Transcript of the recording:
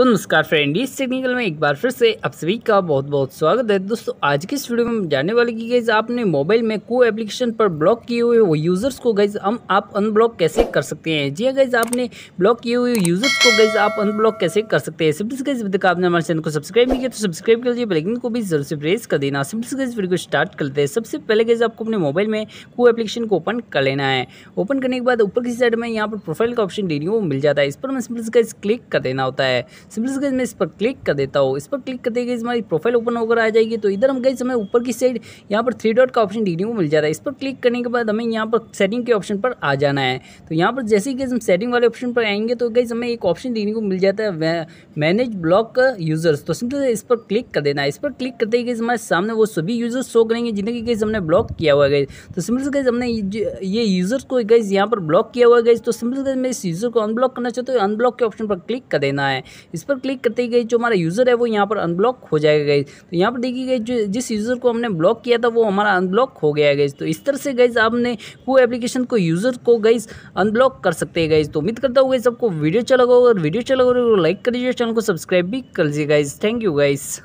तो नमस्कार फ्रेंड इस टेक्निकल में एक बार फिर से आप सभी का बहुत बहुत स्वागत है दोस्तों आज की इस वीडियो में हम जाने वाले की गैज़ आपने मोबाइल में को एप्लीकेशन पर ब्लॉक किए हुए वो यूज़र्स को गई हम आप अनब्लॉक कैसे कर सकते हैं जी गैज़ हाँ आपने ब्लॉक किए हुए यूज़र्स को गई आप अनब्लॉक कैसे कर सकते हैं सिंपल गई बताकर आपने हमारे चैनल को सब्सक्राइब नहीं किया तो सब्सक्राइब कर लीजिए बेलाइकन को भी जरूर से प्रेस कर देना सिंपल गैस वीडियो को स्टार्ट करते हैं सबसे पहले गई आपको अपने मोबाइल में को एप्लीकेशन को ओपन कर लेना है ओपन करने के बाद ऊपर की साइड में यहाँ पर प्रोफाइल का ऑप्शन डी वो मिल जाता है इस पर हमें सिंपल गई क्लिक कर देना होता है सिंपल से मैं इस पर क्लिक कर देता हूँ इस पर क्लिक करते गए हमारी प्रोफाइल ओपन होकर आ जाएगी तो इधर हम गए हमें ऊपर की साइड यहाँ पर थ्री डॉट का ऑप्शन देखने को मिल जा रहा है इस पर क्लिक करने के बाद हमें यहाँ पर सेटिंग के ऑप्शन पर आ जाना है तो यहाँ पर जैसे ही हम सेटिंग वाले ऑप्शन पर आएंगे तो गई हमें एक ऑप्शन देखने को मिल जाता है मैनेज ब्लॉक यूज़र्स तो सिंपल इस पर क्लिक कर देना है इस पर क्लिक करते ही गई हमारे सामने वो सभी यूज़र्स शो करेंगे जिन्हें कि गई हमने ब्लॉक किया हुआ है तो सिंपल से गई हमने ये यूज़र्स को गई यहाँ पर ब्लॉक किया हुआ है गई तो सिंपल से मैं इस यूज़र को अनब्लॉक करना चाहता हूँ अनब्लॉक तो के ऑप्शन पर क्लिक कर देना है इस पर क्लिक करते ही गई जो हमारा यूज़र है वो यहाँ पर अनब्लॉक हो जाएगा गई तो यहाँ पर देखिए गई जो जिस यूज़र को हमने ब्लॉक किया था वो हमारा अनब्लॉक हो गया गई तो इस तरह से गई आपने वो एप्लीकेशन को यूज़र को गई अनब्लॉक कर सकते हैं गई तो उम्मीद करता हूँ गई सबको वीडियो चला अच्छा होगा और वीडियो चला अच्छा होगा तो लाइक कर दीजिए चैनल को सब्सक्राइब भी कर लीजिए गाइज थैंक यू गाइज़